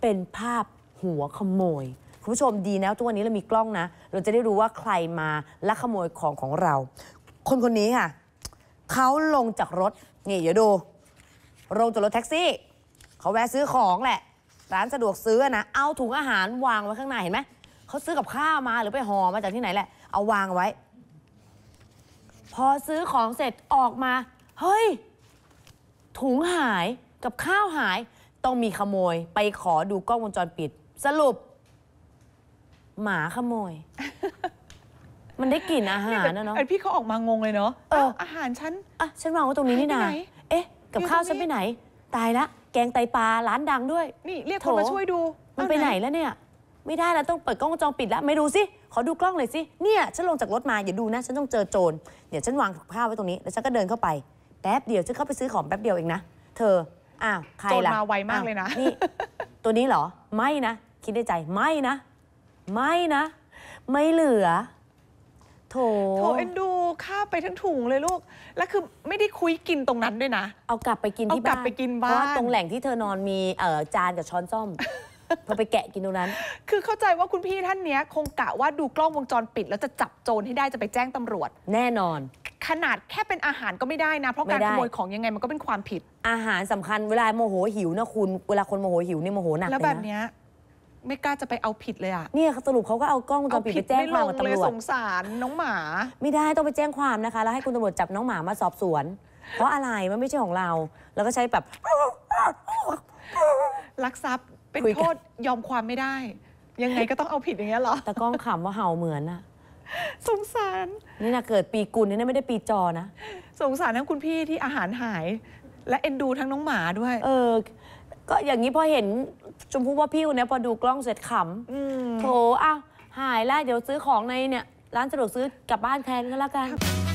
เป็นภาพหัวขโมย คุณผู้ชมดีนะทุกวันนี้เรามีกล้องนะ เราจะได้รู้ว่าใครมาลักขโมยของของเรา คนคนนี้ค่ะเขาลงจากรถนี่เดี๋ยวดูลงจากรถแท็กซี่เขาแวะซื้อของแหละ ร้านสะดวกซื้อนะ เอาถุงอาหารวางไว้ข้างในเห็นไหมเขาซื้อกับข้าวมาหรือไปห่อมาจากที่ไหนแหละ เอาวางไว้ พอซื้อของเสร็จออกมาเฮ้ยถุงหายกับข้าวหายต้องมีขโมยไปขอดูกล้องวงจรปิด สรุป หมาขโมย มันได้กลิ่นอาหารนะเนาะไอพี่เขาออกมางงเลยเนาะเอออาหารฉันอ่ะฉันวางไว้ตรงนี้นี่นาเอ๊ะ กับข้าวฉันไปไหน ตายละ แกงไตปลาร้านดังด้วยนี่เรียกคนมาช่วยดู มันไปไหนแล้วเนี่ยไม่ได้แล้วต้องเปิดกล้องวงจรปิดแล้ว ไม่ดูสิขอดูกล้องเลยสิเนี่ยฉันลงจากรถมาอย่าดูนะฉันต้องเจอโจรเดี๋ยวฉันวางข้าวไว้ตรงนี้แล้วฉันก็เดินเข้าไป แป๊บเดียวฉันเข้าไปซื้อของแป๊บเดียวเองนะเธออ้าวใครโจรมาไวมากเลยนะ นี่ตัวนี้เหรอ ไม่นะ คิดในใจ ไม่นะ ไม่นะ ไม่เหลือโถโถเอ็นดูข้าไปทั้งถุงเลยลูก แล้วคือไม่ได้คุยกินตรงนั้นด้วยนะ เอากลับไปกินที่เอากลับ้านไปกินบ้าน เพราะว่าตรงแหล่งที่เธอนอนมี เอ่อจานกับช้อนส้อมเธอไปแกะกินตรงนั้น คือเข้าใจว่าคุณพี่ท่านเนี้ยคงกะว่าดูกล้องวงจรปิด แล้วจะจับโจรให้ได้จะไปแจ้งตำรวจ แน่นอนขนาดแค่เป็นอาหารก็ไม่ได้นะ เพราะการขโมยของยังไงมันก็เป็นความผิดอาหารสำคัญเวลาโมโหหิวนะคุณเวลาคนโมโหหิวนี่โมโหหนักแล้วแบบเนี้ยไม่กล้าจะไปเอาผิดเลยอ่ะเนี่ยสรุปเขาก็เอากล้องจรปิดไปแจ้งความกับตำรวจสงสารน้องหมา ไม่ได้ต้องไปแจ้งความนะคะแล้วให้คุณตำรวจจับน้องหมามาสอบสวน เพราะอะไรมันไม่ใช่ของเรา แล้วก็ใช้แบบลักทรัพย์เป็นโทษยอมความไม่ได้ยังไงก็ต้องเอาผิดอย่างเงี้ยหรอแต่กล้องขำว่าเห่าเหมือนอะสงสาร นี่นะเกิดปีกุลนี่นะไม่ได้ปีจอนะ สงสารทั้งคุณพี่ที่อาหารหาย และเอ็นดูทั้งน้องหมาด้วย เออ ก็อย่างนี้พอเห็น ชมพู่ว่าพี่คนนี้พอดูกล้องเสร็จขำโถอ้าวหายแล้วเดี๋ยวซื้อของในเนี่ย ร้านสะดวกซื้อกลับบ้านแทนก็แล้วกัน